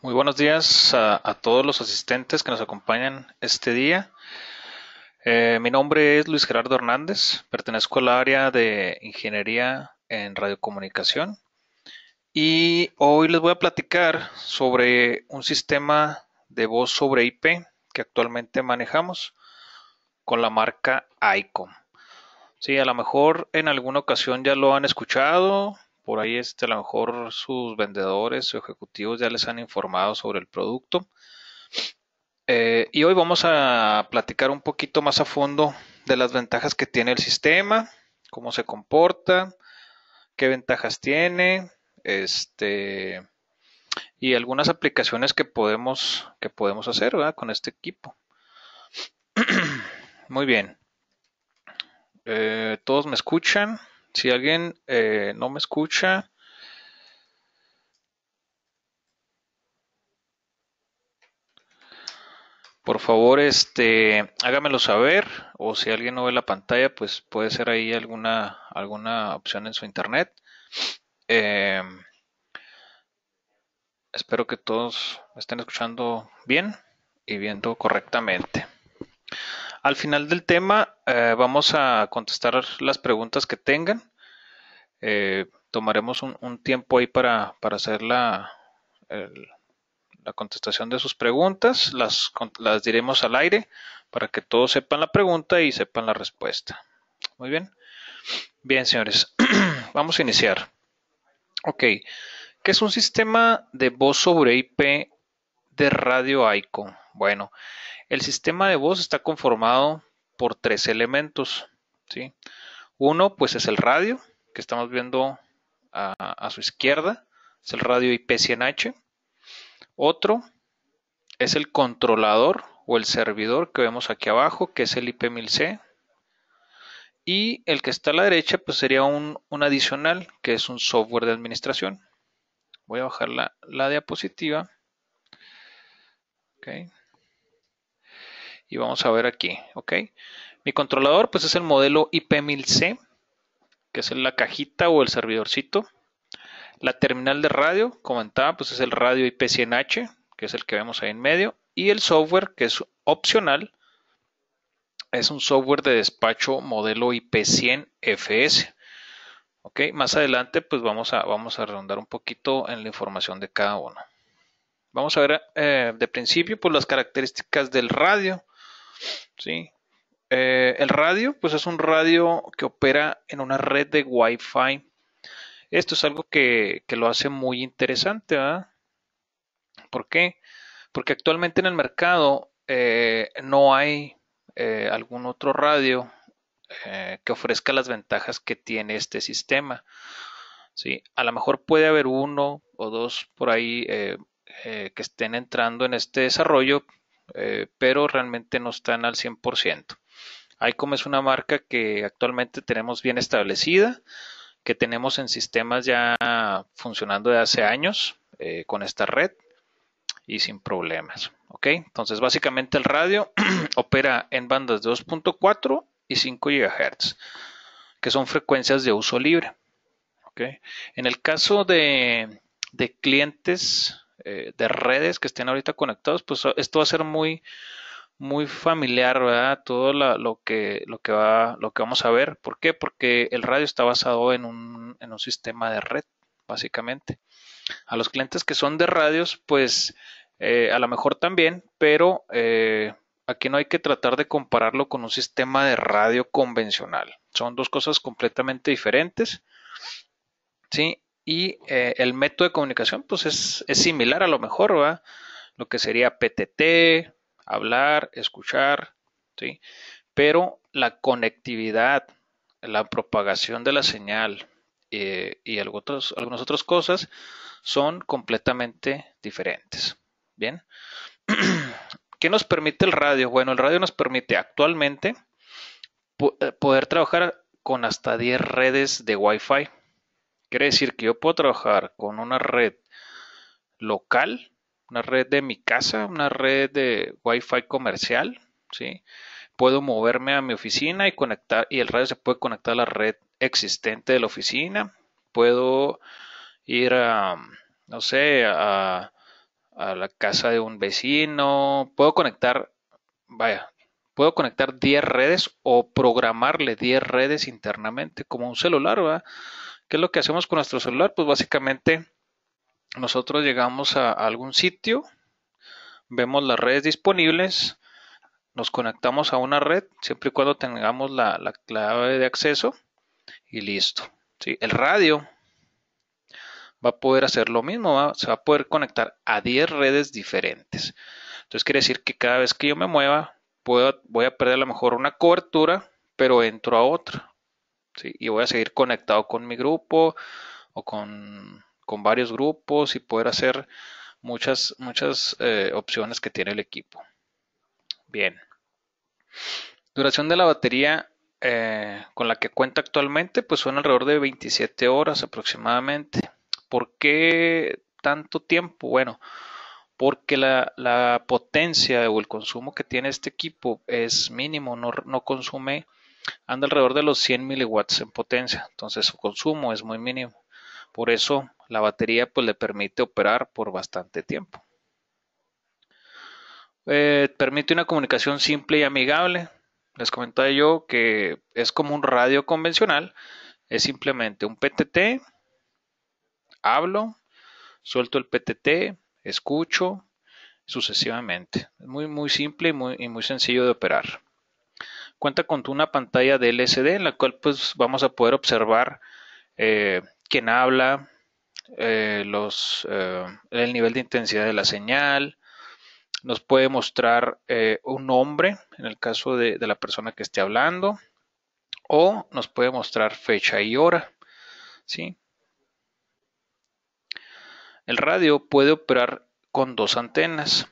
Muy buenos días a, todos los asistentes que nos acompañan este día. Eh, mi nombre es Luis Gerardo Hernández, pertenezco al área de Ingeniería en Radiocomunicación y hoy les voy a platicar sobre un sistema de voz sobre IP que actualmente manejamos con la marca ICOM. Sí, a lo mejor en alguna ocasión ya lo han escuchado, por ahí este, a lo mejor sus vendedores o ejecutivos ya les han informado sobre el producto. Eh, y hoy vamos a platicar un poquito más a fondo de las ventajas que tiene el sistema, cómo se comporta, qué ventajas tiene, este y algunas aplicaciones que podemos que podemos hacer con este equipo. Muy bien. Eh, Todos me escuchan. Si alguien eh, no me escucha, por favor, este, hágamelo saber. O si alguien no ve la pantalla, pues puede ser ahí alguna, alguna opción en su internet. Em, espero que todos estén escuchando bien y viendo correctamente. Al final del tema eh, vamos a contestar las preguntas que tengan. Eh, tomaremos un, tiempo ahí para, para hacer la, la contestación de sus preguntas. Las, las diremos al aire para que todos sepan la pregunta y sepan la respuesta. Muy bien. Bien, señores, vamos a iniciar. Ok, ¿qué es un sistema de voz sobre IP de radio Icon? Bueno, el sistema de voz está conformado por tres elementos. Uno, pues es el radio, que estamos viendo a, su izquierda, es el radio IP100H. Otro es el controlador o el servidor que vemos aquí abajo, que es el IP1000C. Y el que está a la derecha, pues sería un, adicional, que es un software de administración. Voy a bajar la, la diapositiva. Okay y vamos a ver aquí, ¿ok? Mi controlador pues es el modelo IP1000C, que es la cajita o el servidorcito. La terminal de radio, comentaba, pues es el radio IP100H, que es el que vemos ahí en medio. Y el software, que es opcional, es un software de despacho modelo IP100FS. Ok, más adelante pues vamos a, vamos a redondar un poquito en la información de cada uno. Vamos a ver eh, de principio pues las características del radio. ¿sí? Eh, el radio, pues es un radio que opera en una red de Wi-Fi. Esto es algo que, lo hace muy interesante, ¿verdad? ¿Por qué? Porque actualmente en el mercado eh, no hay eh, algún otro radio que ofrezca las ventajas que tiene este sistema. ¿sí? A lo mejor puede haber uno o dos por ahí que estén entrando en este desarrollo, eh, pero realmente no están al 100%. ICOM es una marca que actualmente tenemos bien establecida, que tenemos en sistemas ya funcionando de hace años eh, con esta red y sin problemas. Entonces, básicamente el radio opera en bandas de 2.4 y 5 GHz, que son frecuencias de uso libre. En el caso de, de clientes eh, de redes que estén ahorita conectados, pues esto va a ser muy, muy familiar, ¿verdad? Todo lo, que, lo, que va, lo que vamos a ver. ¿Por qué? Porque el radio está basado en un, sistema de red, básicamente. A los clientes que son de radios, pues eh, a lo mejor también, pero eh, aquí no hay que tratar de compararlo con un sistema de radio convencional. Son dos cosas completamente diferentes. ¿sí? Y eh, el método de comunicación, pues es, similar a lo mejor, ¿va? Lo que sería PTT, hablar, escuchar, ¿sí? Pero la conectividad, la propagación de la señal eh, y algunas otras cosas son completamente diferentes. Bien. ¿Qué nos permite el radio? Bueno, el radio nos permite actualmente eh, poder trabajar con hasta 10 redes de Wi-Fi. Quiere decir que yo puedo trabajar con una red local, una red de mi casa, una red de wifi comercial, ¿sí? Puedo moverme a mi oficina y conectar, y el radio se puede conectar a la red existente de la oficina. Puedo ir a, no sé, a, la casa de un vecino. Puedo conectar, vaya, puedo conectar 10 redes o programarle 10 redes internamente como un celular, ¿verdad? ¿Qué es lo que hacemos con nuestro celular? Pues básicamente nosotros llegamos a algún sitio, vemos las redes disponibles, nos conectamos a una red, siempre y cuando tengamos la, clave de acceso y listo. ¿sí? El radio va a poder hacer lo mismo, se va a poder conectar a 10 redes diferentes. Entonces quiere decir que cada vez que yo me mueva, puedo, voy a perder a lo mejor una cobertura, pero entro a otra y voy a seguir conectado con mi grupo o con, varios grupos y poder hacer muchas, muchas eh, opciones que tiene el equipo. Bien. Duración de la batería eh, con la que cuenta actualmente, pues son alrededor de 27 horas aproximadamente. ¿Por qué tanto tiempo? Bueno, porque la, potencia o el consumo que tiene este equipo es mínimo, no, no consume anda alrededor de los 100 miliwatts en potencia, entonces su consumo es muy mínimo. Por eso la batería pues le permite operar por bastante tiempo. Eh, permite una comunicación simple y amigable. Les comentaba yo que es como un radio convencional, es simplemente un PTT, hablo, suelto el PTT, escucho, sucesivamente. Es muy, muy simple y muy, y muy sencillo de operar cuenta con una pantalla de LCD en la cual pues vamos a poder observar eh, quién habla, eh, los, eh, el nivel de intensidad de la señal, nos puede mostrar un nombre en el caso de, de, la persona que esté hablando o nos puede mostrar fecha y hora. ¿sí? El radio puede operar con dos antenas,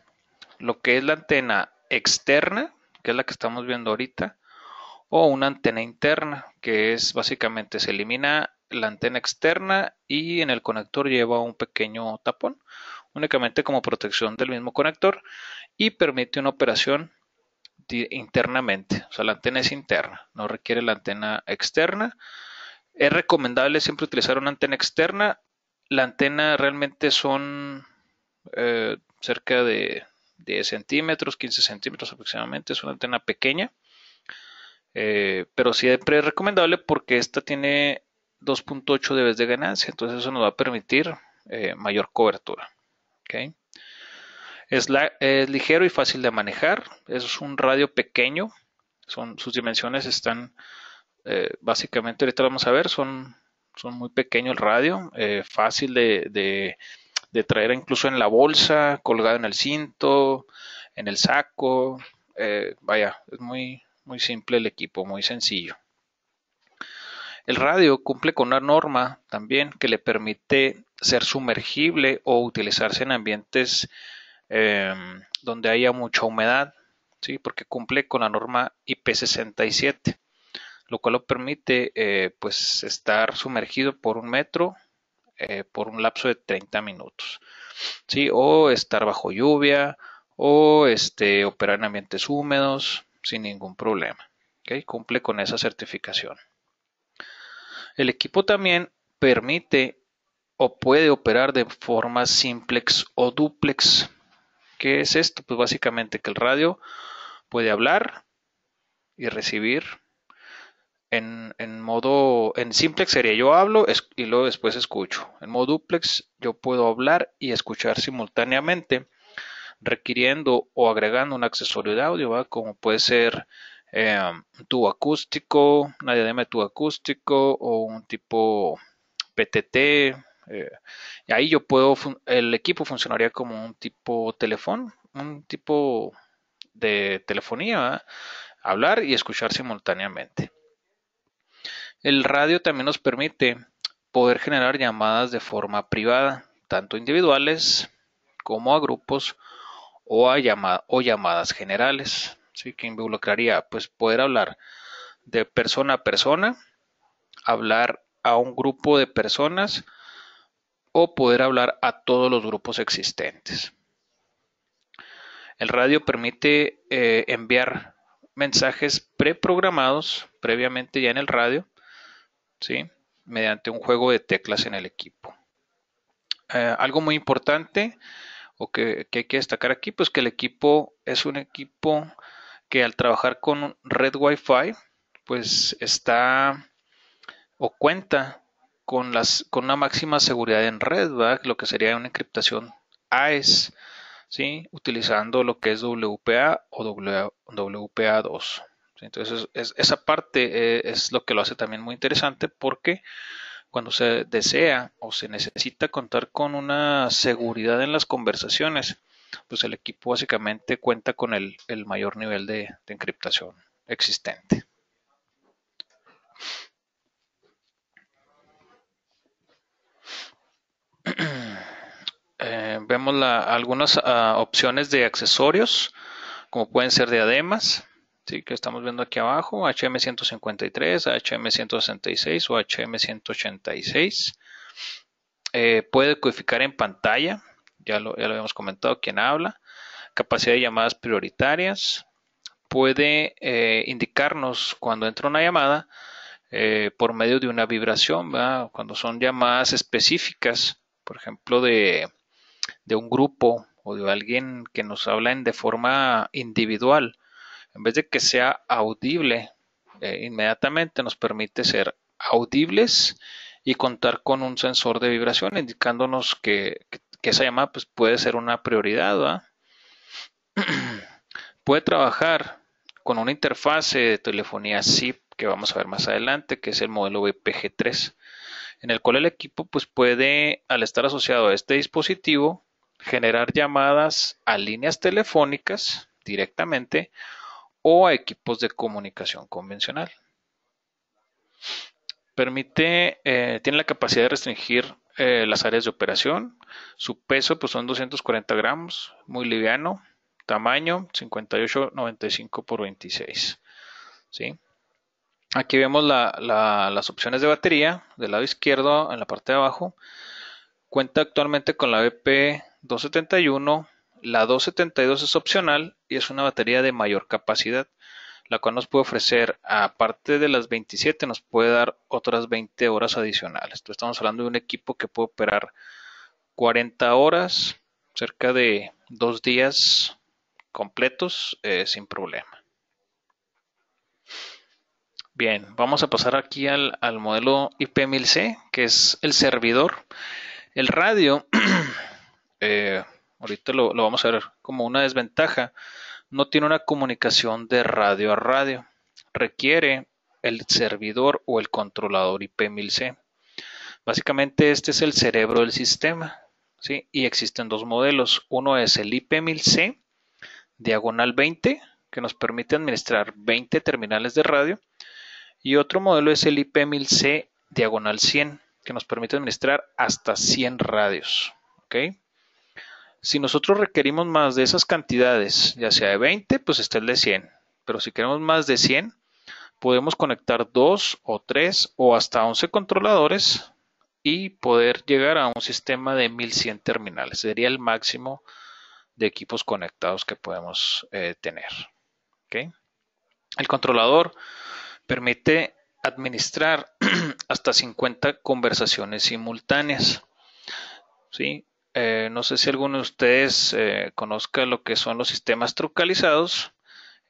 lo que es la antena externa, que es la que estamos viendo ahorita, o una antena interna, que es básicamente se elimina la antena externa y en el conector lleva un pequeño tapón, únicamente como protección del mismo conector y permite una operación internamente, o sea, la antena es interna, no requiere la antena externa. Es recomendable siempre utilizar una antena externa. La antena realmente son eh, cerca de 10 centímetros, 15 centímetros aproximadamente, es una antena pequeña eh, pero siempre es recomendable porque esta tiene 2.8 vez de ganancia, entonces eso nos va a permitir eh, mayor cobertura. Es, ligero y fácil de manejar, es un radio pequeño, son, sus dimensiones están eh, básicamente, ahorita vamos a ver, son, son muy pequeños el radio, fácil de, traer incluso en la bolsa, colgado en el cinto, en el saco, vaya, es muy, muy simple el equipo, muy sencillo. El radio cumple con una norma también que le permite ser sumergible o utilizarse en ambientes em, donde haya mucha humedad, ¿sí? porque cumple con la norma IP67, lo cual lo permite eh, pues estar sumergido por un metro eh, por un lapso de 30 minutos, ¿sí? o estar bajo lluvia, o este, operar en ambientes húmedos, sin ningún problema. Cumple con esa certificación. El equipo también permite o puede operar de forma simplex o duplex. ¿Qué es esto? Pues básicamente que el radio puede hablar y recibir en, en, modo, en simplex sería yo hablo y luego después escucho. En modo duplex yo puedo hablar y escuchar simultáneamente requiriendo o agregando un accesorio de audio, como puede ser un em, tubo acústico, una diadema de tubo acústico o un tipo PTT. Eh, y ahí yo puedo, el equipo funcionaría como un tipo teléfono, un tipo de telefonía, hablar y escuchar simultáneamente. El radio también nos permite poder generar llamadas de forma privada, tanto individuales como a grupos o, o llamadas generales, ¿sí? que involucraría pues, poder hablar de persona a persona, hablar a un grupo de personas o poder hablar a todos los grupos existentes. El radio permite eh, enviar mensajes preprogramados previamente ya en el radio, ¿sí? mediante un juego de teclas en el equipo. Eh, algo muy importante o que, hay que destacar aquí, pues que el equipo es un equipo que al trabajar con red Wi-Fi, pues está o cuenta con, las, con una máxima seguridad en red, lo que sería una encriptación AES, ¿sí? utilizando lo que es WPA o WPA2. Entonces, es, esa parte eh, es lo que lo hace también muy interesante porque cuando se desea o se necesita contar con una seguridad en las conversaciones, pues el equipo básicamente cuenta con el, mayor nivel de, encriptación existente. Eh, vemos algunas ah, opciones de accesorios, como pueden ser de diademas, ¿sí? que estamos viendo aquí abajo, HM153, HM166 o HM186. Eh, puede codificar en pantalla, ya lo, ya lo habíamos comentado, quién habla. Capacidad de llamadas prioritarias. Puede eh, indicarnos cuando entra una llamada eh, por medio de una vibración, cuando son llamadas específicas, por ejemplo, de, de un grupo o de alguien que nos hablan de forma individual en vez de que sea audible eh, inmediatamente, nos permite ser audibles y contar con un sensor de vibración indicándonos que, esa llamada pues, puede ser una prioridad. puede trabajar con una interfase de telefonía SIP que vamos a ver más adelante, que es el modelo VPG3, en el cual el equipo pues, puede, al estar asociado a este dispositivo, generar llamadas a líneas telefónicas directamente o a equipos de comunicación convencional. Permite, eh, tiene la capacidad de restringir eh, las áreas de operación. Su peso pues, son 240 gramos, muy liviano. Tamaño 58.95 por 26. Aquí vemos las opciones de batería del lado izquierdo en la parte de abajo. Cuenta actualmente con la BP 271 la 272 es opcional y es una batería de mayor capacidad, la cual nos puede ofrecer, aparte de las 27, nos puede dar otras 20 horas adicionales. estamos hablando de un equipo que puede operar 40 horas, cerca de dos días completos eh, sin problema. Bien, vamos a pasar aquí al, al modelo IP1000C, que es el servidor. El radio eh, ahorita lo, vamos a ver como una desventaja, no tiene una comunicación de radio a radio. Requiere el servidor o el controlador IP1000C. Básicamente este es el cerebro del sistema. ¿sí? Y existen dos modelos. Uno es el IP1000C diagonal 20, que nos permite administrar 20 terminales de radio. Y otro modelo es el IP1000C diagonal 100, que nos permite administrar hasta 100 radios. Si nosotros requerimos más de esas cantidades, ya sea de 20, pues está el de 100. Pero si queremos más de 100, podemos conectar 2 o 3 o hasta 11 controladores y poder llegar a un sistema de 1100 terminales. Sería el máximo de equipos conectados que podemos eh, tener. El controlador permite administrar hasta 50 conversaciones simultáneas. ¿sí? Eh, no sé si alguno de ustedes eh, conozca lo que son los sistemas troncalizados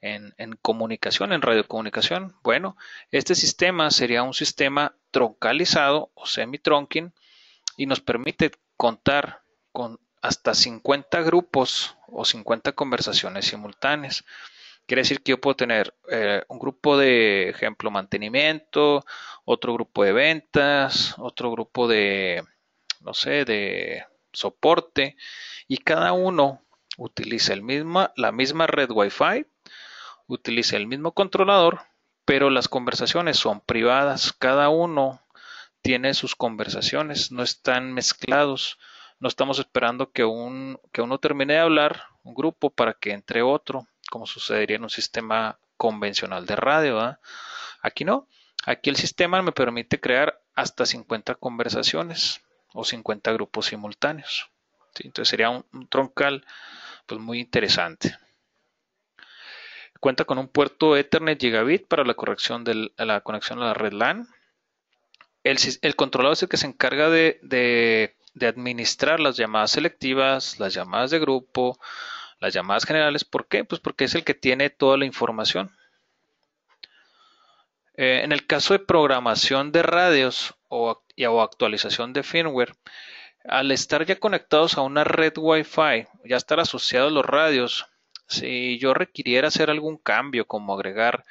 en, comunicación, en radiocomunicación. Bueno, este sistema sería un sistema troncalizado o semi semi-tronking y nos permite contar con hasta 50 grupos o 50 conversaciones simultáneas. Quiere decir que yo puedo tener eh, un grupo de, ejemplo, mantenimiento, otro grupo de ventas, otro grupo de, no sé, de soporte y cada uno utiliza el la misma red Wi-Fi, utiliza el mismo controlador, pero las conversaciones son privadas, cada uno tiene sus conversaciones, no están mezclados, no estamos esperando que, que uno termine de hablar, un grupo, para que entre otro, como sucedería en un sistema convencional de radio. Aquí no, aquí el sistema me permite crear hasta 50 conversaciones o 50 grupos simultáneos. Entonces sería un, troncal pues, muy interesante. Cuenta con un puerto Ethernet Gigabit para la corrección de la conexión a la red LAN. El, controlador es el que se encarga de, de administrar las llamadas selectivas, las llamadas de grupo, las llamadas generales. ¿Por qué? Pues porque es el que tiene toda la información. Eh, en el caso de programación de radios o, actualización de firmware, al estar ya conectados a una red Wi-Fi, ya estar asociados los radios, si yo requiriera hacer algún cambio, como agregar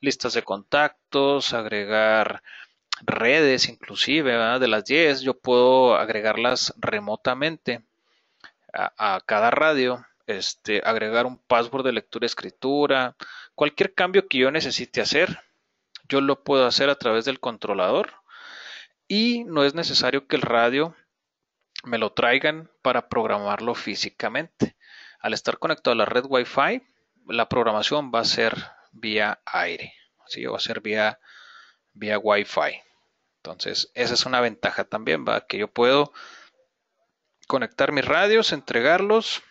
listas de contactos, agregar redes inclusive de las 10 yo puedo agregarlas remotamente a, a, cada radio este agregar un password de lectura escritura cualquier cambio que yo necesite hacer yo lo puedo hacer a través del controlador y no es necesario que el radio me lo traigan para programarlo físicamente. Al estar conectado a la red Wi-Fi, la programación va a ser vía aire, yo va a ser vía, vía Wi-Fi. Entonces, esa es una ventaja también, ¿va? que yo puedo conectar mis radios, entregarlos,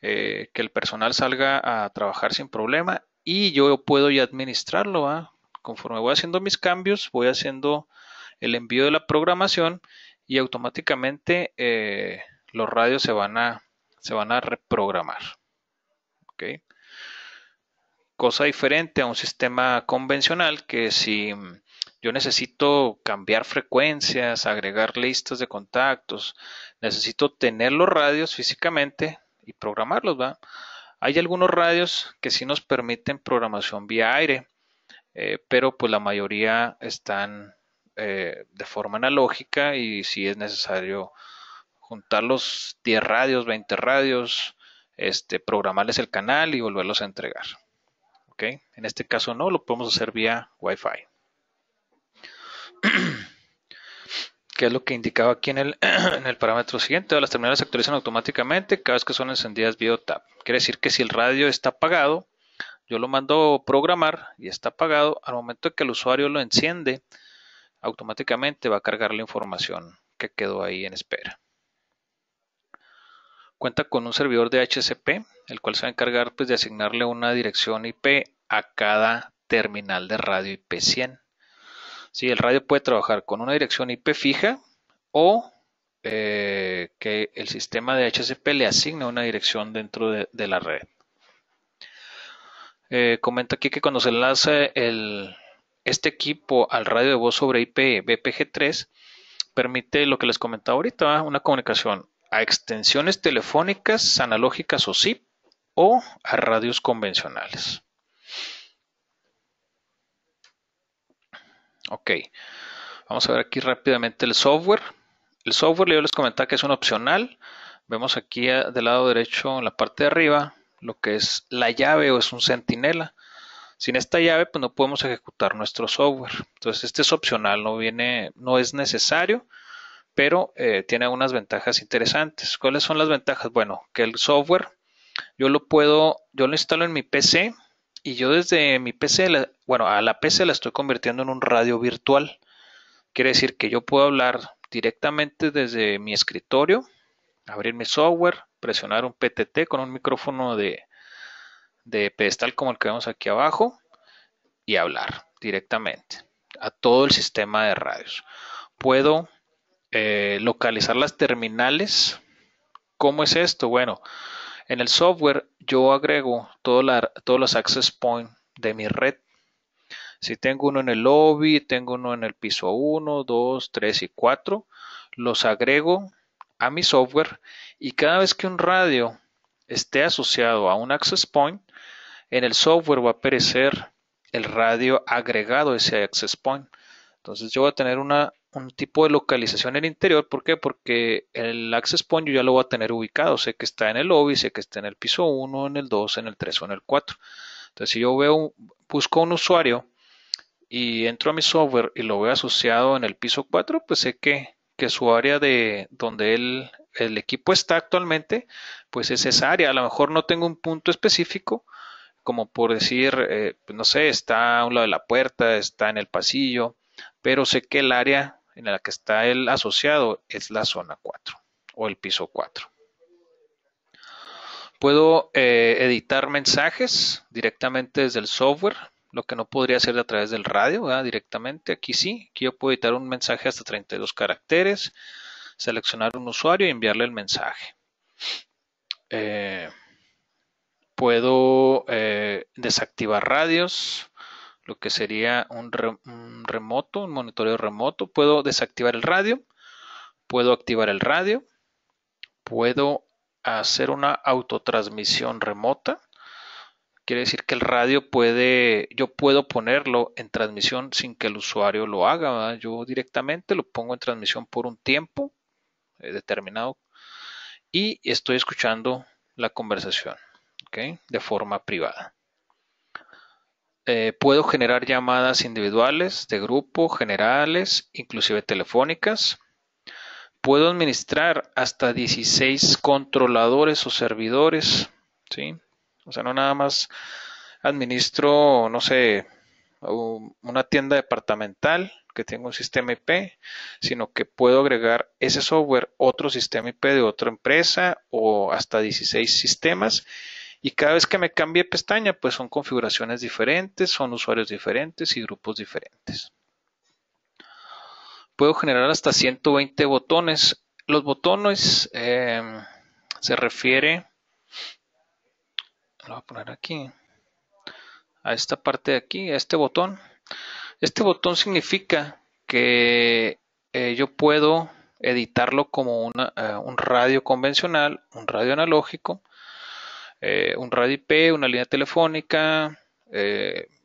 eh, que el personal salga a trabajar sin problema y yo puedo ya administrarlo, ¿va? Conforme voy haciendo mis cambios, voy haciendo el envío de la programación y automáticamente eh, los radios se van a, se van a reprogramar. Cosa diferente a un sistema convencional que si mm, yo necesito cambiar frecuencias, agregar listas de contactos, necesito tener los radios físicamente y programarlos. ¿va? Hay algunos radios que sí nos permiten programación vía aire eh, pero pues la mayoría están eh, de forma analógica y si es necesario juntar los 10 radios, 20 radios, este, programarles el canal y volverlos a entregar. En este caso no, lo podemos hacer vía Wi-Fi. ¿Qué es lo que indicaba aquí en el, en el parámetro siguiente. Las terminales se actualizan automáticamente cada vez que son encendidas vía OTAP. Quiere decir que si el radio está apagado, yo lo mando programar y está apagado, al momento que el usuario lo enciende, automáticamente va a cargar la información que quedó ahí en espera. Cuenta con un servidor de HCP, el cual se va a encargar pues, de asignarle una dirección IP a cada terminal de radio IP100. el radio puede trabajar con una dirección IP fija o eh, que el sistema de HCP le asigne una dirección dentro de la red. Eh, comenta aquí que cuando se enlaza este equipo al radio de voz sobre IP BPG3, permite lo que les comentaba ahorita, una comunicación a extensiones telefónicas analógicas o SIP o a radios convencionales. Ok, vamos a ver aquí rápidamente el software. El software, yo les comentaba que es un opcional. Vemos aquí del lado derecho, en la parte de arriba, lo que es la llave o es un centinela. Sin esta llave, pues no podemos ejecutar nuestro software. Entonces, este es opcional, no viene, no es necesario, pero eh, tiene algunas ventajas interesantes. ¿Cuáles son las ventajas? Bueno, que el software yo lo puedo, yo lo instalo en mi PC y yo desde mi PC, bueno, a la PC la estoy convirtiendo en un radio virtual. Quiere decir que yo puedo hablar directamente desde mi escritorio Abrir mi software, presionar un PTT con un micrófono de, pedestal como el que vemos aquí abajo y hablar directamente a todo el sistema de radios. Puedo eh, localizar las terminales. ¿Cómo es esto? Bueno, en el software yo agrego todos los access points de mi red. Si tengo uno en el lobby, tengo uno en el piso 1, 2, 3 y 4, los agrego a mi software y cada vez que un radio esté asociado a un access point, en el software va a aparecer el radio agregado a ese access point. Entonces yo voy a tener una, un tipo de localización en el interior. ¿Por qué? Porque el access point yo ya lo voy a tener ubicado. Sé que está en el lobby, sé que está en el piso 1, en el 2, en el 3 o en el 4. Entonces si yo veo, busco un usuario y entro a mi software y lo veo asociado en el piso 4, pues sé que que su área de donde él, el equipo está actualmente, pues es esa área. A lo mejor no tengo un punto específico, como por decir, eh, pues, no sé, está a un lado de la puerta, está en el pasillo, pero sé que el área en la que está el asociado es la zona 4 o el piso 4. Puedo eh, editar mensajes directamente desde el software lo que no podría hacer a través del radio directamente. Aquí sí, aquí yo puedo editar un mensaje hasta 32 caracteres, seleccionar un usuario y enviarle el mensaje. Eh, puedo eh, desactivar radios, lo que sería un, remoto, un monitoreo remoto. Puedo desactivar el radio, puedo activar el radio, puedo hacer una autotransmisión remota, Quiere decir que el radio puede, yo puedo ponerlo en transmisión sin que el usuario lo haga. Yo directamente lo pongo en transmisión por un tiempo eh, determinado y estoy escuchando la conversación de forma privada. Eh, puedo generar llamadas individuales, de grupo, generales, inclusive telefónicas. Puedo administrar hasta 16 controladores o servidores. ¿sí? O sea, no nada más administro, no sé, una tienda departamental que tenga un sistema IP, sino que puedo agregar ese software, otro sistema IP de otra empresa o hasta 16 sistemas. Y cada vez que me cambie pestaña, pues son configuraciones diferentes, son usuarios diferentes y grupos diferentes. Puedo generar hasta 120 botones. Los botones em, se refiere lo voy a poner aquí, a esta parte de aquí, a este botón. Este botón significa que eh, yo puedo editarlo como eh, un radio convencional, un radio analógico, eh, un radio IP, una línea telefónica,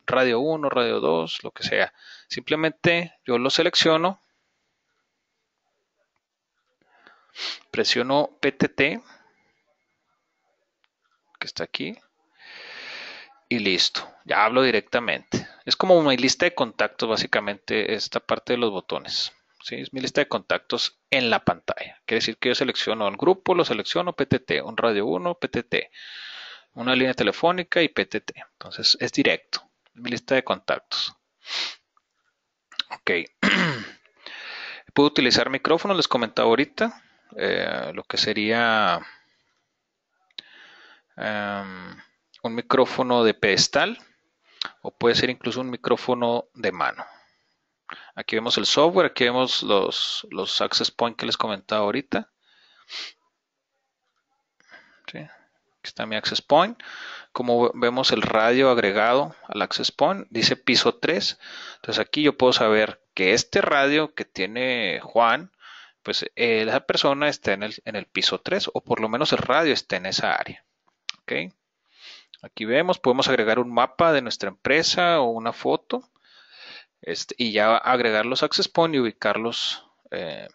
radio 1, radio 2, lo que sea. Simplemente yo lo selecciono, presiono PTT, que está aquí, y listo, ya hablo directamente. Es como mi lista de contactos, básicamente, esta parte de los botones. ¿sí? Es mi lista de contactos en la pantalla. Quiere decir que yo selecciono el grupo, lo selecciono PTT, un radio 1, PTT, una línea telefónica y PTT. Entonces es directo, mi lista de contactos. Ok. Puedo utilizar micrófono les comentaba ahorita, eh, lo que sería... Em, un micrófono de pedestal o puede ser incluso un micrófono de mano. Aquí vemos el software, aquí vemos los, los access point que les comentaba ahorita. Aquí está mi access point. Como vemos el radio agregado al access point, dice piso 3. Entonces aquí yo puedo saber que este radio que tiene Juan, pues eh, esa persona está en el, piso 3 o por lo menos el radio está en esa área. ¿Okay? Aquí vemos, podemos agregar un mapa de nuestra empresa o una foto este, y ya agregar los access y ubicarlos eh,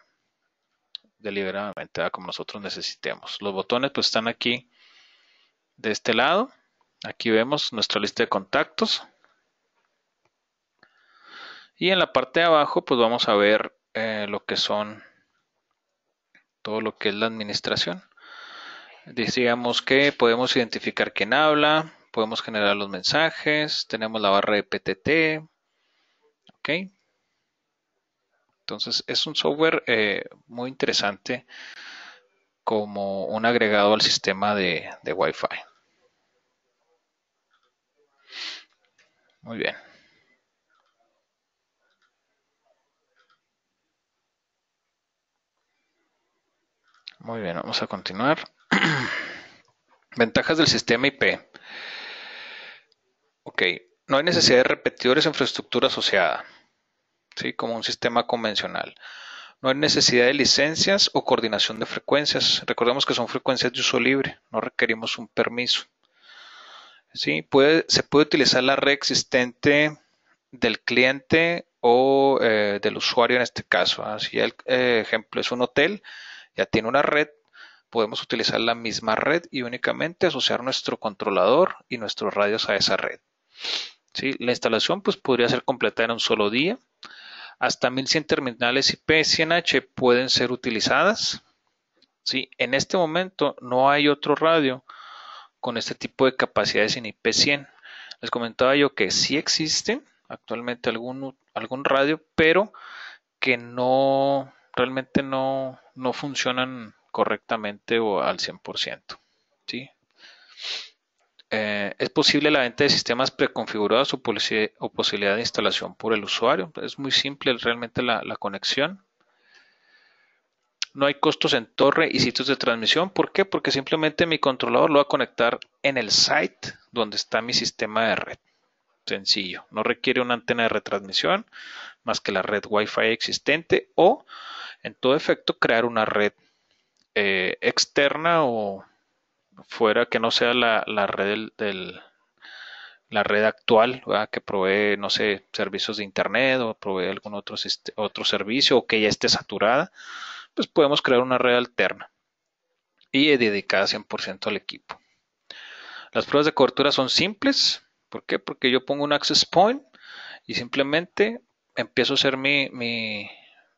deliberadamente como nosotros necesitemos. Los botones pues están aquí de este lado. Aquí vemos nuestra lista de contactos. Y en la parte de abajo pues vamos a ver eh, lo que son todo lo que es la administración. Decíamos que podemos identificar quién habla, podemos generar los mensajes, tenemos la barra de PTT, ¿ok? Entonces es un software eh, muy interesante como un agregado al sistema de, de Wi-Fi. Muy bien. Muy bien, vamos a continuar. Ventajas del sistema IP. Ok, no hay necesidad de repetidores en infraestructura asociada, ¿sí? como un sistema convencional. No hay necesidad de licencias o coordinación de frecuencias. Recordemos que son frecuencias de uso libre, no requerimos un permiso. ¿Sí? Puede, se puede utilizar la red existente del cliente o eh, del usuario en este caso. ¿ah? si el eh, ejemplo es un hotel, ya tiene una red podemos utilizar la misma red y únicamente asociar nuestro controlador y nuestros radios a esa red. ¿Sí? La instalación pues, podría ser completa en un solo día. Hasta 1100 terminales IP100H pueden ser utilizadas. ¿Sí? En este momento no hay otro radio con este tipo de capacidades en IP100. Les comentaba yo que sí existe actualmente algún, algún radio, pero que no realmente no, no funcionan correctamente o al 100%. Eh, es posible la venta de sistemas preconfigurados o, posibilidad de instalación por el usuario. Es muy simple realmente la, la conexión. No hay costos en torre y sitios de transmisión. ¿Por qué? Porque simplemente mi controlador lo va a conectar en el site donde está mi sistema de red. Sencillo. No requiere una antena de retransmisión más que la red Wi-Fi existente o, en todo efecto, crear una red eh, externa o fuera que no sea la, red del, la red actual que provee no sé servicios de internet o provee algún otro otro servicio o que ya esté saturada pues podemos crear una red alterna y dedicada 100% al equipo las pruebas de cobertura son simples ¿por qué? porque yo pongo un access point y simplemente empiezo a hacer mi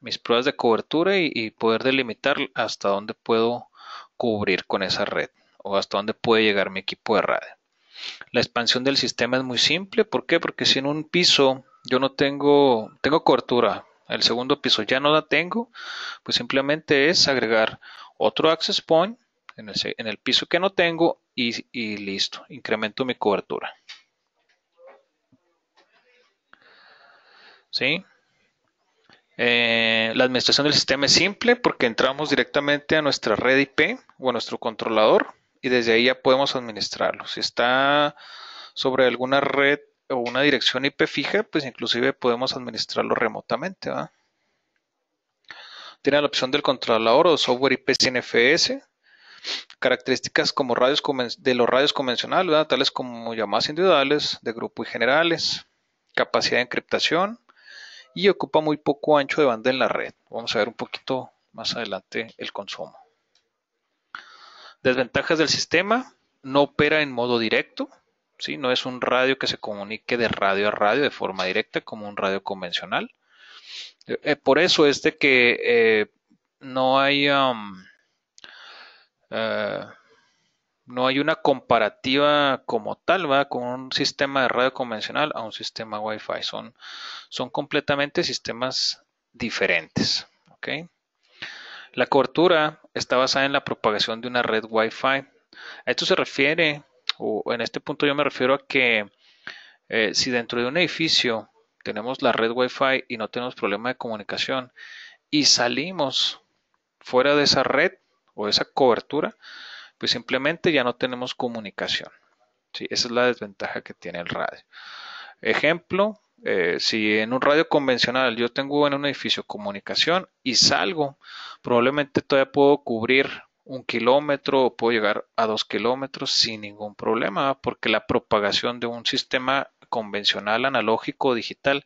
mis pruebas de cobertura y, poder delimitar hasta dónde puedo cubrir con esa red o hasta dónde puede llegar mi equipo de radio. La expansión del sistema es muy simple. ¿Por qué? Porque si en un piso yo no tengo, tengo cobertura, el segundo piso ya no la tengo, pues simplemente es agregar otro access point en el, piso que no tengo y, y listo, incremento mi cobertura. ¿Sí? Eh, la administración del sistema es simple porque entramos directamente a nuestra red IP o a nuestro controlador y desde ahí ya podemos administrarlo. Si está sobre alguna red o una dirección IP fija, pues inclusive podemos administrarlo remotamente. Tiene la opción del controlador o software IP CNFS. Características como radios de los radios convencionales, tales como llamadas individuales, de grupo y generales, capacidad de encriptación, y ocupa muy poco ancho de banda en la red. Vamos a ver un poquito más adelante el consumo. Desventajas del sistema, no opera en modo directo, ¿sí? no es un radio que se comunique de radio a radio de forma directa como un radio convencional. Eh, por eso es de que eh, no hay... Um, eh, no hay una comparativa como tal, va con un sistema de radio convencional a un sistema Wi-Fi. Son, son completamente sistemas diferentes. ¿okay? La cobertura está basada en la propagación de una red Wi-Fi. A esto se refiere, o en este punto yo me refiero a que eh, si dentro de un edificio tenemos la red Wi-Fi y no tenemos problema de comunicación y salimos fuera de esa red o esa cobertura, pues simplemente ya no tenemos comunicación. ¿sí? Esa es la desventaja que tiene el radio. Ejemplo, eh, si en un radio convencional yo tengo en un edificio comunicación y salgo, probablemente todavía puedo cubrir un kilómetro o puedo llegar a dos kilómetros sin ningún problema, porque la propagación de un sistema convencional, analógico, o digital,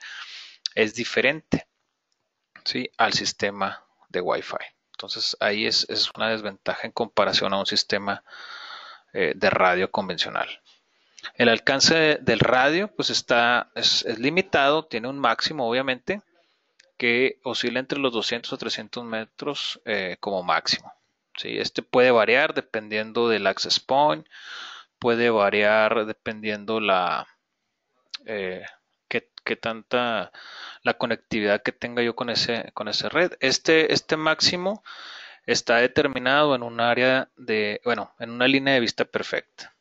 es diferente ¿sí? al sistema de Wi-Fi. Entonces ahí es, una desventaja en comparación a un sistema eh, de radio convencional. El alcance del radio pues está, es, limitado, tiene un máximo obviamente que oscila entre los 200 o 300 metros eh, como máximo. ¿sí? Este puede variar dependiendo del access point, puede variar dependiendo la, eh, qué tanta la conectividad que tenga yo con ese con esa red. Este este máximo está determinado en un área de, bueno, en una línea de vista perfecta.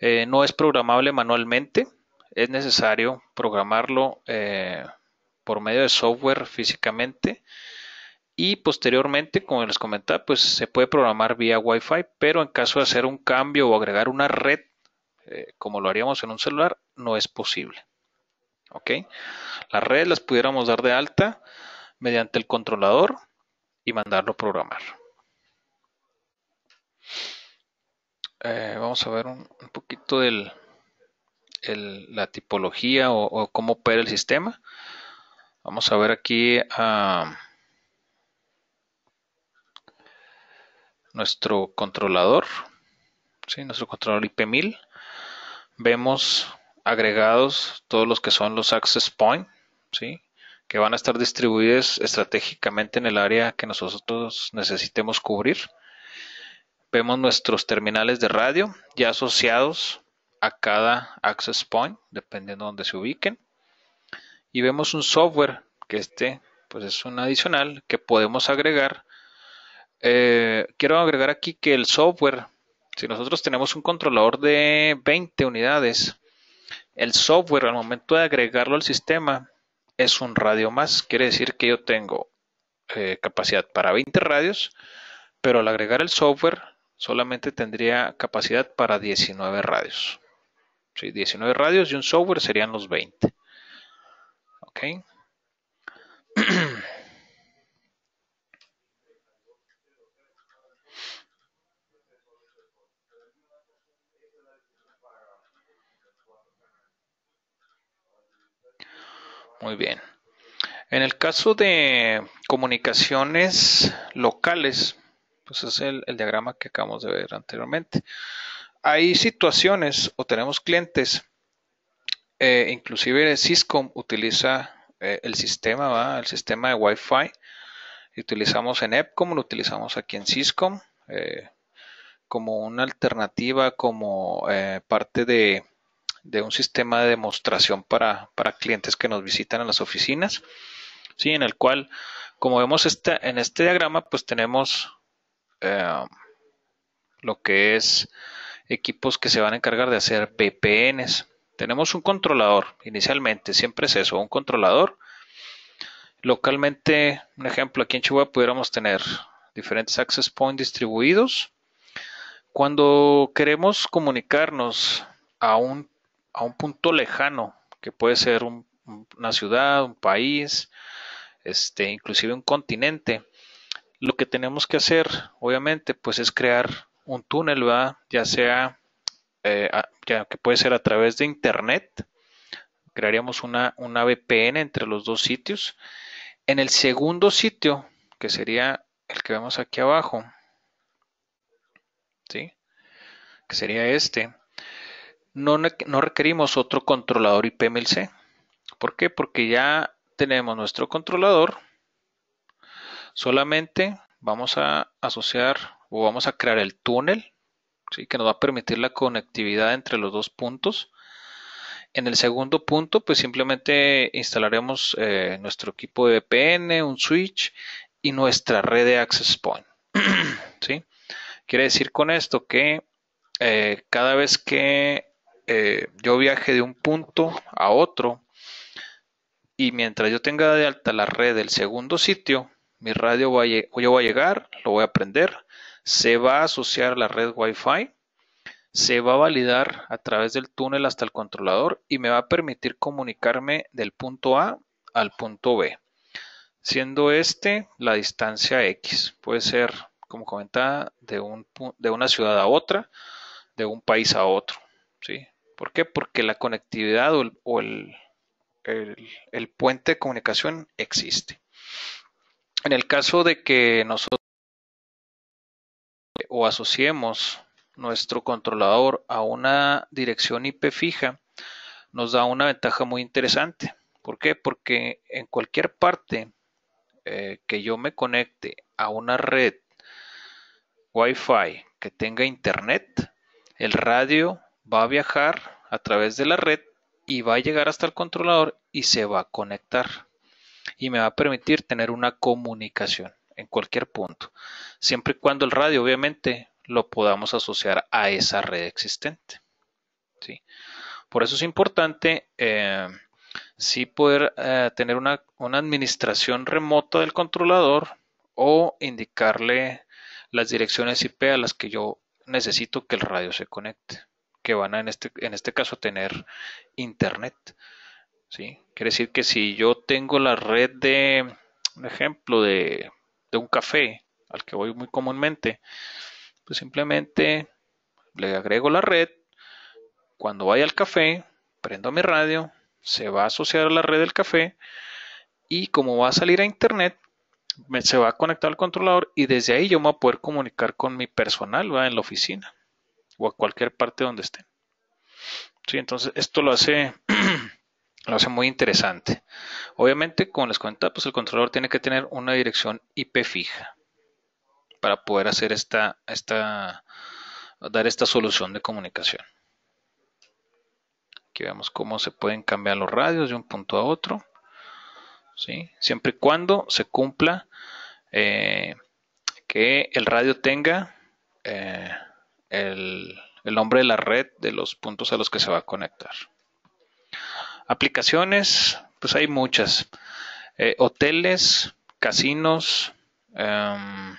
Eh, no es programable manualmente, es necesario programarlo eh, por medio de software físicamente y posteriormente, como les comentaba, pues se puede programar vía Wi-Fi, pero en caso de hacer un cambio o agregar una red eh, como lo haríamos en un celular, no es posible. ¿Ok? Las redes las pudiéramos dar de alta mediante el controlador y mandarlo a programar. Eh, vamos a ver un, poquito del, el, la tipología o, cómo opera el sistema. Vamos a ver aquí a ah, nuestro controlador, ¿sí? nuestro controlador IP1000 vemos agregados todos los que son los access point, ¿sí? que van a estar distribuidos estratégicamente en el área que nosotros necesitemos cubrir. Vemos nuestros terminales de radio ya asociados a cada access point, dependiendo de donde se ubiquen. Y vemos un software que este pues es un adicional que podemos agregar. Eh, quiero agregar aquí que el software si nosotros tenemos un controlador de 20 unidades, el software al momento de agregarlo al sistema es un radio más. Quiere decir que yo tengo eh, capacidad para 20 radios, pero al agregar el software solamente tendría capacidad para 19 radios. Sí, 19 radios y un software serían los 20. ¿Ok? Muy bien. En el caso de comunicaciones locales, pues es el, diagrama que acabamos de ver anteriormente. Hay situaciones o tenemos clientes, eh, inclusive Cisco utiliza eh, el sistema, ¿va? el sistema de Wi-Fi. Utilizamos en EPCOM, lo utilizamos aquí en Cisco eh, como una alternativa, como parte de de un sistema de demostración para, clientes que nos visitan en las oficinas, ¿sí? en el cual, como vemos en este diagrama, pues tenemos eh, lo que es equipos que se van a encargar de hacer VPNs. Tenemos un controlador, inicialmente, siempre es eso, un controlador. Localmente, un ejemplo, aquí en Chihuahua pudiéramos tener diferentes access points distribuidos. Cuando queremos comunicarnos a un a un punto lejano, que puede ser una ciudad, un país, este, inclusive un continente. Lo que tenemos que hacer, obviamente, pues es crear un túnel, va Ya sea, eh, ya que puede ser a través de Internet, crearíamos una, una VPN entre los dos sitios. En el segundo sitio, que sería el que vemos aquí abajo, ¿sí? Que sería este no, requerimos otro controlador IPMLC. por qué? Porque ya tenemos nuestro controlador. Solamente vamos a asociar o vamos a crear el túnel ¿sí? que nos va a permitir la conectividad entre los dos puntos. En el segundo punto, pues simplemente instalaremos eh, nuestro equipo de VPN, un switch y nuestra red de access point. ¿sí? Quiere decir con esto que eh, cada vez que eh, yo viaje de un punto a otro y mientras yo tenga de alta la red del segundo sitio, mi radio va a, yo voy a llegar, lo voy a prender, se va a asociar a la red Wi-Fi, se va a validar a través del túnel hasta el controlador y me va a permitir comunicarme del punto A al punto B, siendo este la distancia X. Puede ser, como comentaba, de, un, de una ciudad a otra, de un país a otro. ¿sí? ¿Por qué? Porque la conectividad o el, puente de comunicación existe. En el caso de que nosotros o asociemos nuestro controlador a una dirección IP fija, nos da una ventaja muy interesante. ¿Por qué? Porque en cualquier parte eh, que yo me conecte a una red Wi-Fi que tenga internet, el radio va a viajar a través de la red y va a llegar hasta el controlador y se va a conectar y me va a permitir tener una comunicación en cualquier punto, siempre y cuando el radio obviamente lo podamos asociar a esa red existente. ¿sí? Por eso es importante si eh, sí poder eh, tener una, administración remota del controlador o indicarle las direcciones IP a las que yo necesito que el radio se conecte que van a en este, en este caso tener internet. ¿sí? Quiere decir que si yo tengo la red de, un ejemplo, de, un café al que voy muy comúnmente, pues simplemente le agrego la red, cuando vaya al café, prendo mi radio, se va a asociar a la red del café y como va a salir a internet, se va a conectar al controlador y desde ahí yo me voy a poder comunicar con mi personal ¿va? en la oficina o a cualquier parte donde estén. Sí, entonces esto lo hace, lo hace muy interesante. Obviamente, como les comentaba, pues, el controlador tiene que tener una dirección IP fija para poder hacer esta, esta dar esta solución de comunicación. Aquí vemos cómo se pueden cambiar los radios de un punto a otro. ¿sí? Siempre y cuando se cumpla eh, que el radio tenga eh, el, nombre de la red de los puntos a los que se va a conectar. Aplicaciones, pues hay muchas. Eh, hoteles, casinos. Em,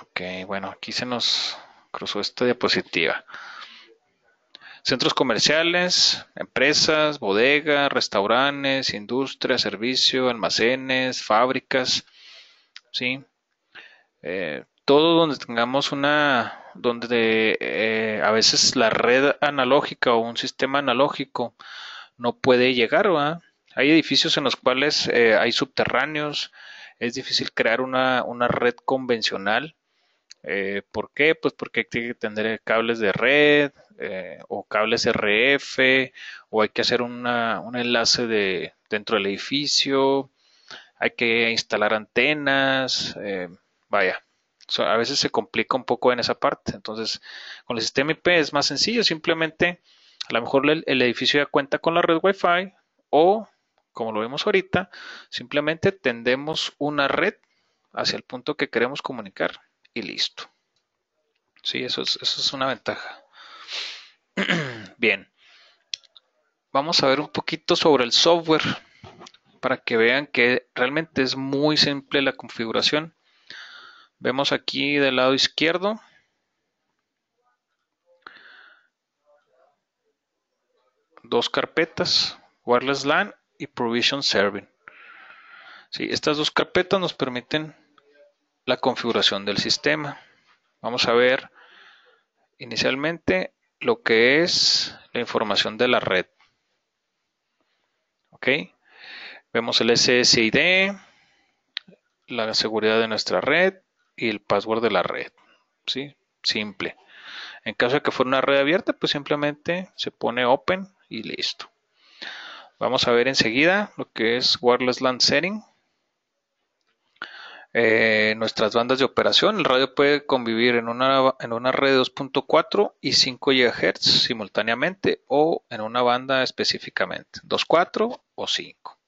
ok, bueno, aquí se nos cruzó esta diapositiva. Centros comerciales, empresas, bodegas, restaurantes, industria, servicio, almacenes, fábricas. ¿sí? Eh, todo donde tengamos una, donde eh, a veces la red analógica o un sistema analógico no puede llegar, Hay edificios en los cuales eh, hay subterráneos, es difícil crear una, una red convencional. Eh, ¿Por qué? Pues porque hay que tener cables de red eh, o cables RF o hay que hacer una, un enlace de, dentro del edificio, hay que instalar antenas, vaya, a veces se complica un poco en esa parte. Entonces, con el sistema IP es más sencillo, simplemente a lo mejor el, edificio ya cuenta con la red Wi-Fi o, como lo vemos ahorita, simplemente tendemos una red hacia el punto que queremos comunicar y listo. Sí, eso es, eso es una ventaja. Bien, vamos a ver un poquito sobre el software para que vean que realmente es muy simple la configuración Vemos aquí del lado izquierdo. Dos carpetas, Wireless LAN y Provision Serving. Sí, estas dos carpetas nos permiten la configuración del sistema. Vamos a ver inicialmente lo que es la información de la red. ¿Ok? Vemos el SSID, la seguridad de nuestra red, y el password de la red. ¿Sí? Simple. En caso de que fuera una red abierta, pues simplemente se pone open y listo. Vamos a ver enseguida lo que es Wireless LAN Setting. Eh, nuestras bandas de operación. El radio puede convivir en una, en una red 2.4 y 5 GHz simultáneamente o en una banda específicamente, 2.4 o 5.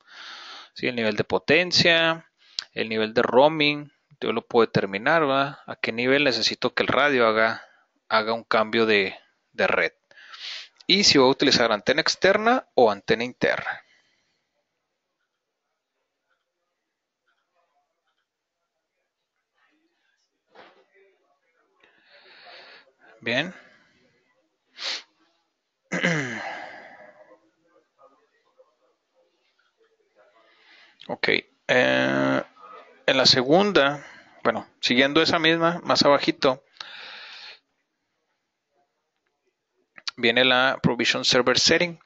¿Sí? El nivel de potencia, el nivel de roaming, yo lo puedo determinar, A qué nivel necesito que el radio haga, haga un cambio de, de red. Y si voy a utilizar antena externa o antena interna. Bien. Ok. Eh, en la segunda, bueno, siguiendo esa misma, más abajito, viene la Provision Server Setting.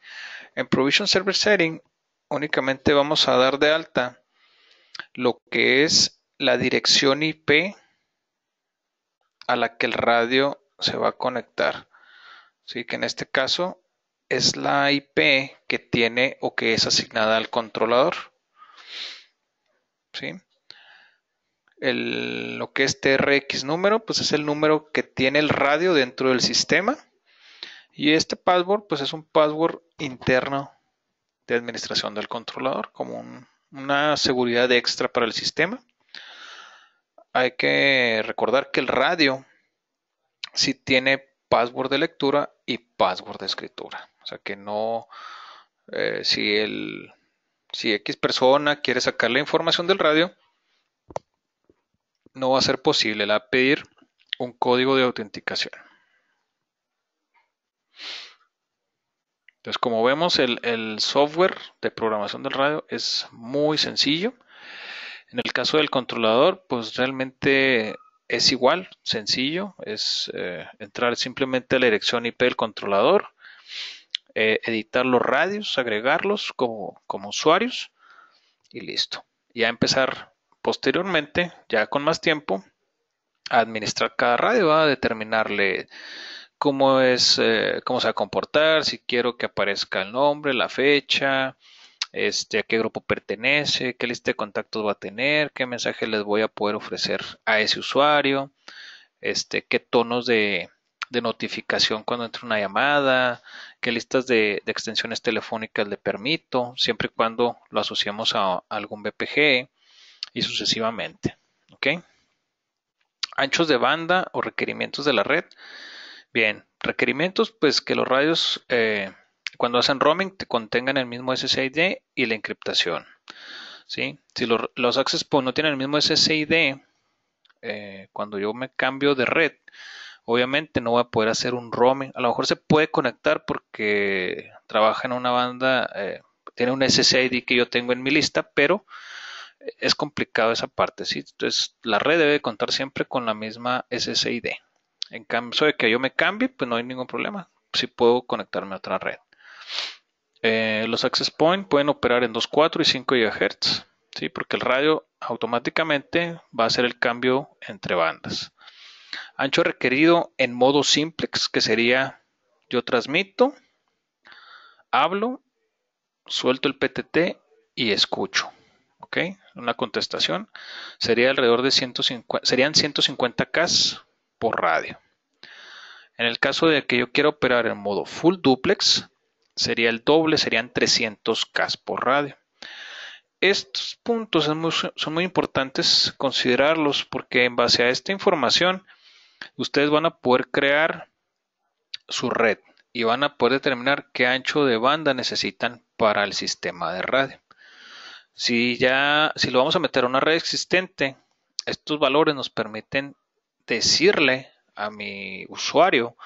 En Provision Server Setting únicamente vamos a dar de alta lo que es la dirección IP a la que el radio se va a conectar. Así que en este caso es la IP que tiene o que es asignada al controlador. ¿Sí? el, lo que es TRX número, pues es el número que tiene el radio dentro del sistema. Y este password, pues es un password interno de administración del controlador, como una seguridad extra para el sistema. Hay que recordar que el radio sí tiene password de lectura y password de escritura. O sea que no, eh, si, el, si X persona quiere sacar la información del radio, no va a ser posible la pedir un código de autenticación. Entonces, como vemos, el, software de programación del radio es muy sencillo. En el caso del controlador, pues realmente es igual, sencillo. Es eh, entrar simplemente a la dirección IP del controlador, eh, editar los radios, agregarlos como, como usuarios y listo. Ya empezar Posteriormente, ya con más tiempo, administrar cada radio, a determinarle cómo es, eh, cómo se va a comportar, si quiero que aparezca el nombre, la fecha, este, a qué grupo pertenece, qué lista de contactos va a tener, qué mensaje les voy a poder ofrecer a ese usuario, este, qué tonos de, notificación cuando entre una llamada, qué listas de, extensiones telefónicas le permito, siempre y cuando lo asociamos a algún BPG, y sucesivamente. ¿ok? Anchos de banda o requerimientos de la red. Bien, requerimientos, pues que los radios eh, cuando hacen roaming te contengan el mismo SSID y la encriptación. ¿sí? Si los, access points no tienen el mismo SSID, eh, cuando yo me cambio de red, obviamente no voy a poder hacer un roaming. A lo mejor se puede conectar porque trabaja en una banda, eh, tiene un SSID que yo tengo en mi lista, pero es complicado esa parte, ¿sí? Entonces, la red debe contar siempre con la misma SSID. En caso de que yo me cambie, pues no hay ningún problema. Si puedo conectarme a otra red. Eh, los access point pueden operar en 4 y 5 GHz, ¿sí? porque el radio automáticamente va a hacer el cambio entre bandas. Ancho requerido en modo simplex, que sería yo transmito, hablo, suelto el PTT y escucho. Una contestación sería alrededor de 150, serían 150K por radio. En el caso de que yo quiera operar en modo full duplex, sería el doble, serían 300K por radio. Estos puntos son muy importantes considerarlos porque en base a esta información ustedes van a poder crear su red y van a poder determinar qué ancho de banda necesitan para el sistema de radio. Si ya, si lo vamos a meter a una red existente, estos valores nos permiten decirle a mi usuario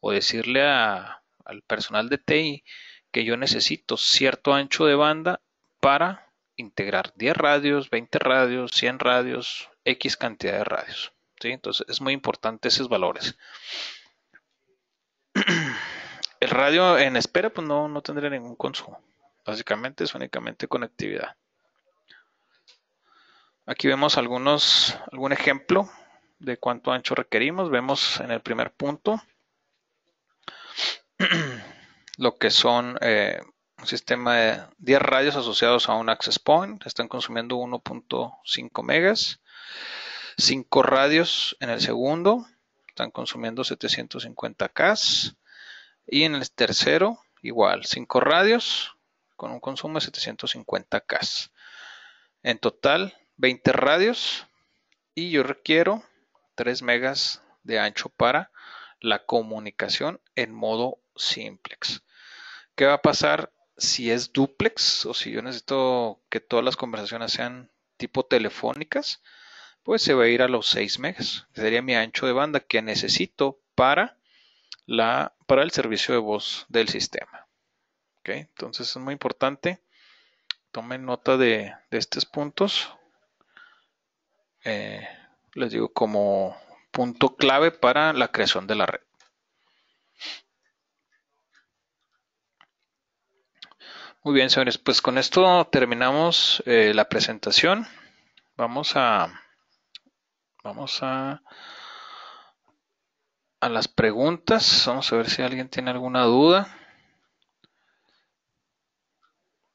o decirle al personal de TI que yo necesito cierto ancho de banda para integrar 10 radios, 20 radios, 100 radios, X cantidad de radios. Entonces es muy importante esos valores. El radio en espera pues no tendría ningún consumo. Básicamente es únicamente conectividad. Aquí vemos algunos, algún ejemplo de cuánto ancho requerimos. Vemos en el primer punto lo que son eh, un sistema de 10 radios asociados a un access point. Están consumiendo 1.5 megas. 5 radios en el segundo. Están consumiendo 750K. Y en el tercero, igual, 5 radios con un consumo de 750K. En total, 20 radios y yo requiero 3 megas de ancho para la comunicación en modo simplex. ¿Qué va a pasar si es duplex o si yo necesito que todas las conversaciones sean tipo telefónicas? Pues se va a ir a los 6 megas, sería mi ancho de banda que necesito para, la, para el servicio de voz del sistema. ¿Okay? Entonces es muy importante. Tomen nota de, de estos puntos eh, les digo, como punto clave para la creación de la red. Muy bien, señores, pues con esto terminamos eh, la presentación. Vamos a vamos a a las preguntas. Vamos a ver si alguien tiene alguna duda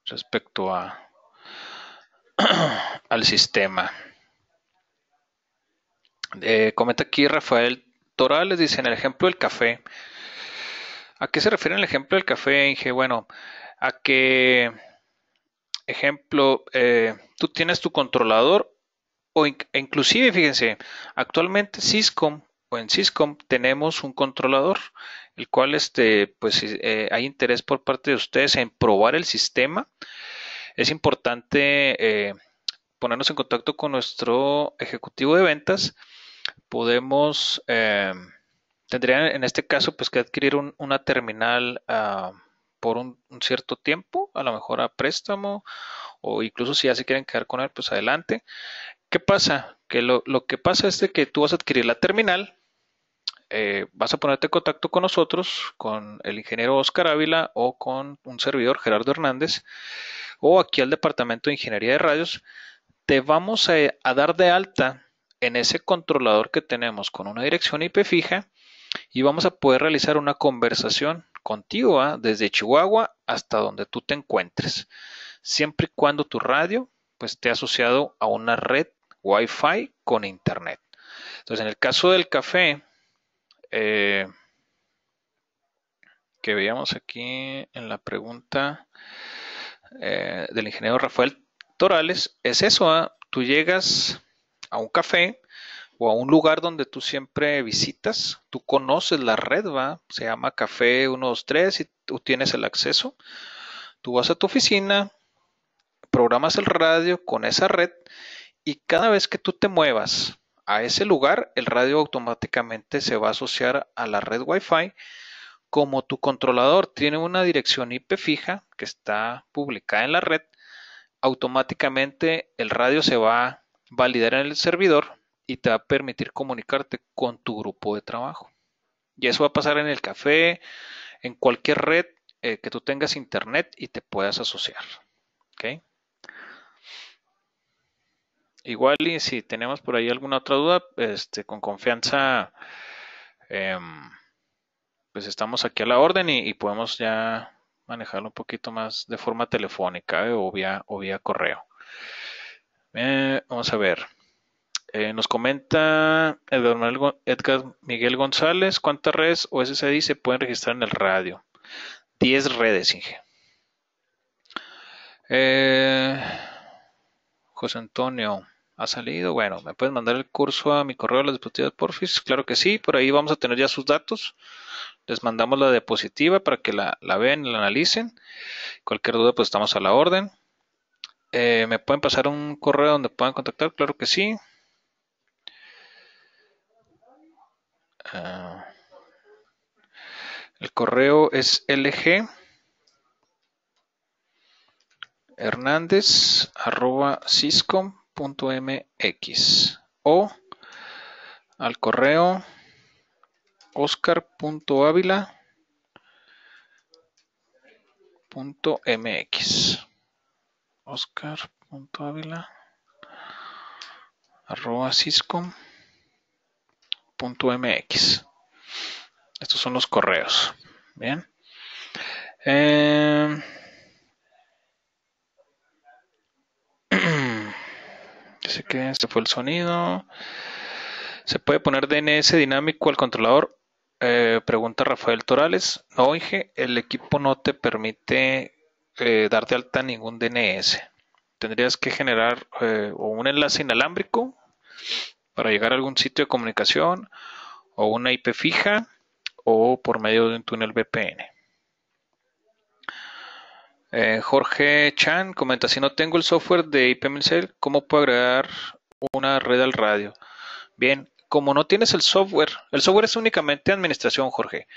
respecto a al sistema. Eh, comenta aquí Rafael Torales, dice en el ejemplo del café. ¿A qué se refiere el ejemplo del café, Inge? Bueno, a que, ejemplo, eh, tú tienes tu controlador o e inclusive, fíjense, actualmente Cisco o en Cisco tenemos un controlador, el cual este, pues eh, hay interés por parte de ustedes en probar el sistema. Es importante ponernos en contacto con nuestro ejecutivo de ventas podemos, em, tendrían en este caso pues que adquirir una terminal ah, por un, cierto tiempo, a lo mejor a préstamo o incluso si ya se quieren quedar con él, pues adelante. ¿Qué pasa? Que lo, que pasa es que tú vas a adquirir la terminal, eh, vas a ponerte en contacto con nosotros, con el ingeniero Oscar Ávila o con un servidor Gerardo Hernández o aquí al Departamento de Ingeniería de Radios, te vamos a dar de alta en ese controlador que tenemos con una dirección IP fija y vamos a poder realizar una conversación contigo desde Chihuahua hasta donde tú te encuentres, siempre y cuando tu radio pues esté asociado a una red Wi-Fi con internet. Entonces, en el caso del café eh, que veíamos aquí en la pregunta eh, del ingeniero Rafael Torales, es eso, tú llegas a un café o a un lugar donde tú siempre visitas, tú conoces la red, va, se llama Café 123 y tú tienes el acceso. Tú vas a tu oficina, programas el radio con esa red y cada vez que tú te muevas a ese lugar, el radio automáticamente se va a asociar a la red Wi-Fi. Como tu controlador tiene una dirección IP fija que está publicada en la red, automáticamente el radio se va validar en el servidor y te va a permitir comunicarte con tu grupo de trabajo. Y eso va a pasar en el café, en cualquier red eh, que tú tengas internet y te puedas asociar. Igual y si tenemos por ahí alguna otra duda, este, con confianza, em, pues estamos aquí a la orden y, podemos ya manejarlo un poquito más de forma telefónica eh, o vía correo. Eh, vamos a ver. Eh, nos comenta Edgar Miguel González, ¿cuántas redes o se pueden registrar en el radio? 10 redes, Inge. Eh, José Antonio, ¿ha salido? Bueno, ¿me puedes mandar el curso a mi correo de las diapositivas Porfis? Claro que sí, por ahí vamos a tener ya sus datos. Les mandamos la diapositiva para que la, la vean y la analicen. Cualquier duda, pues estamos a la orden. Eh, ¿Me pueden pasar un correo donde puedan contactar? Claro que sí. Ah. el correo es lg hernández arroba o al correo mx Oscar.avila .mx. Estos son los correos. Bien. Este fue el sonido. ¿Se puede poner DNS dinámico al controlador? Eh, pregunta Rafael Torales. No, dije, el equipo no te permite darte dar de alta ningún DNS. Tendrías que generar eh, o un enlace inalámbrico para llegar a algún sitio de comunicación o una IP fija o por medio de un túnel VPN. Eh, Jorge Chan comenta, si no tengo el software de IPMC, ¿cómo puedo agregar una red al radio? Bien, como no tienes el software, el software es únicamente administración, Jorge.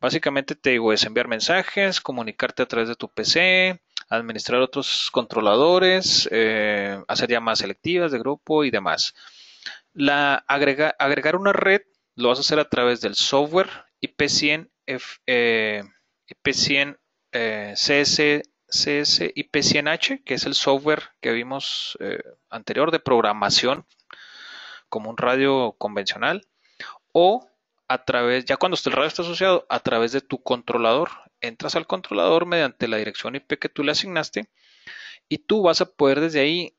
Básicamente te digo, es enviar mensajes, comunicarte a través de tu PC, administrar otros controladores, eh, hacer llamadas selectivas de grupo y demás. La agregar una red lo vas a hacer a través del software IP100, IP100 CS, CS, IP100H, que es el software que vimos eh, anterior de programación como un radio convencional, o a través, ya cuando el radio está asociado, a través de tu controlador. Entras al controlador mediante la dirección IP que tú le asignaste y tú vas a poder desde ahí,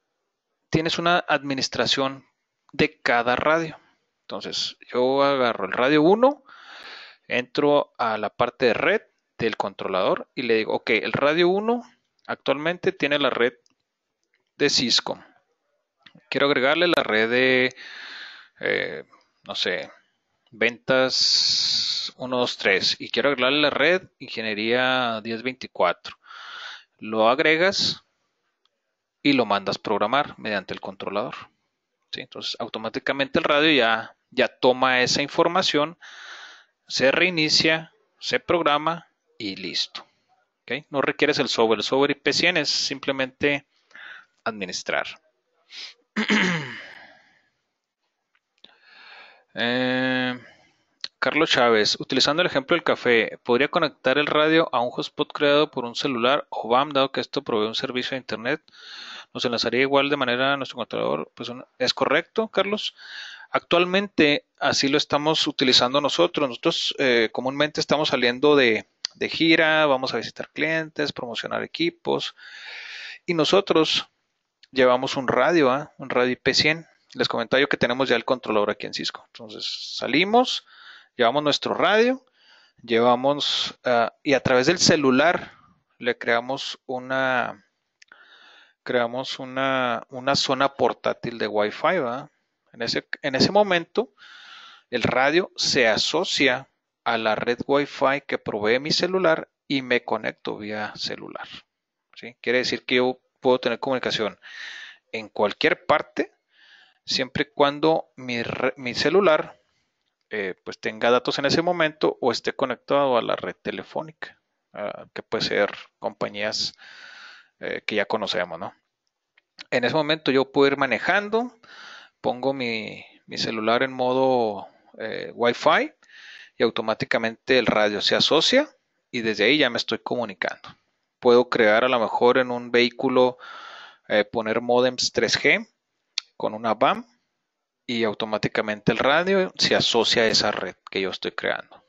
tienes una administración de cada radio. Entonces, yo agarro el radio 1, entro a la parte de red del controlador y le digo, ok, el radio 1 actualmente tiene la red de Cisco. Quiero agregarle la red de, eh, no sé, ventas 123 y quiero agregarle la red ingeniería 1024. Lo agregas y lo mandas programar mediante el controlador. Entonces automáticamente el radio ya, ya toma esa información, se reinicia, se programa y listo. ¿Okay? No requieres el software. El software IP100 es simplemente administrar. Eh, Carlos Chávez, utilizando el ejemplo del café, ¿podría conectar el radio a un hotspot creado por un celular o BAM, dado que esto provee un servicio de Internet? ¿Nos enlazaría igual de manera a nuestro controlador? Pues, es correcto, Carlos. Actualmente así lo estamos utilizando nosotros. Nosotros eh, comúnmente estamos saliendo de, gira, vamos a visitar clientes, promocionar equipos y nosotros llevamos un radio, ¿ah? un radio IP100 les comentaba yo que tenemos ya el controlador aquí en Cisco. Entonces salimos, llevamos nuestro radio, llevamos ah, y a través del celular le creamos una creamos una, una zona portátil de Wi-Fi. En, ese, en ese momento el radio se asocia a la red Wi-Fi que provee mi celular y me conecto vía celular. ¿sí? Quiere decir que yo puedo tener comunicación en cualquier parte siempre y cuando mi, celular eh, pues tenga datos en ese momento o esté conectado a la red telefónica, que puede ser compañías eh, que ya conocemos, ¿no? En ese momento yo puedo ir manejando, pongo mi, mi celular en modo eh, Wi-Fi y automáticamente el radio se asocia y desde ahí ya me estoy comunicando. Puedo crear a lo mejor en un vehículo, poner modems 3G con una BAM y automáticamente el radio se asocia a esa red que yo estoy creando.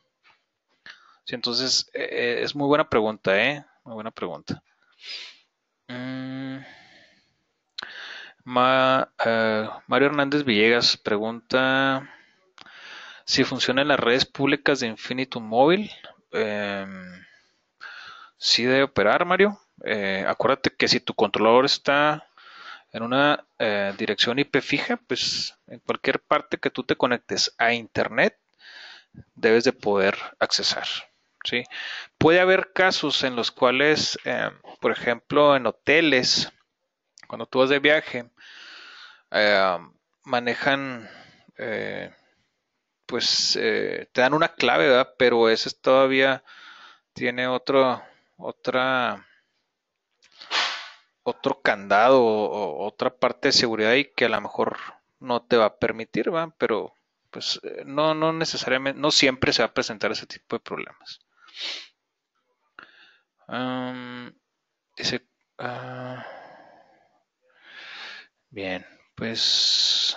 entonces, eh, eh, es muy buena pregunta, ¿eh? Muy buena pregunta. Mm. Eh, Mario Hernández Villegas pregunta si funciona en las redes públicas de Infinitum Móvil. Si em, sí debe operar, Mario. acuérdate que si tu controlador está en una eh, dirección IP fija, pues en cualquier parte que tú te conectes a Internet, debes de poder accesar. ¿sí? Puede haber casos en los cuales, em, por ejemplo, en hoteles, cuando tú vas de viaje, em, manejan, eh, pues eh, te dan una clave, ¿verdad? pero ese todavía tiene otro, otra otro candado o, otra parte de seguridad y que a lo mejor no te va a permitir, ¿va? Pero pues eh, no, no necesariamente, no siempre se va a presentar ese tipo de problemas. dice, ah, bien, pues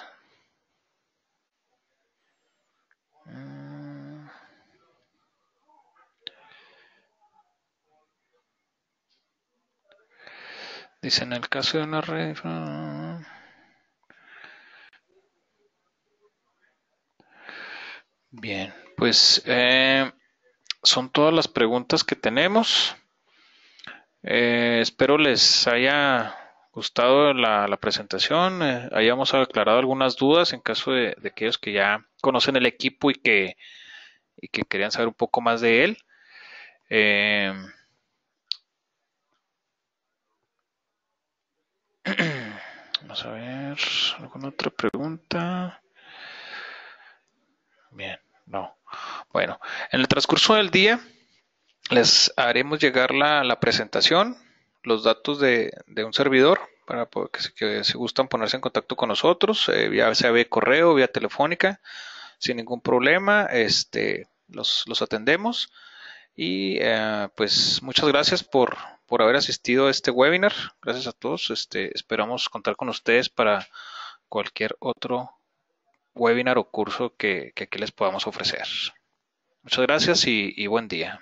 Dice, en el caso de una red... Bien, pues eh, son todas las preguntas que tenemos. Eh, espero les haya gustado la, la presentación, eh, hayamos aclarado algunas dudas en caso de, de, aquellos que ya conocen el equipo y que, y que querían saber un poco más de él. a ver, ¿alguna otra pregunta? Bien, no. Bueno, en el transcurso del día les haremos llegar la, la presentación, los datos de, un servidor para que, si se gustan ponerse en contacto con nosotros, eh, ya sea vía correo, vía telefónica, sin ningún problema, este, los, atendemos. Y eh, pues muchas gracias por, por haber asistido a este webinar. Gracias a todos. Este, esperamos contar con ustedes para cualquier otro webinar o curso que, aquí les podamos ofrecer. Muchas gracias y buen día.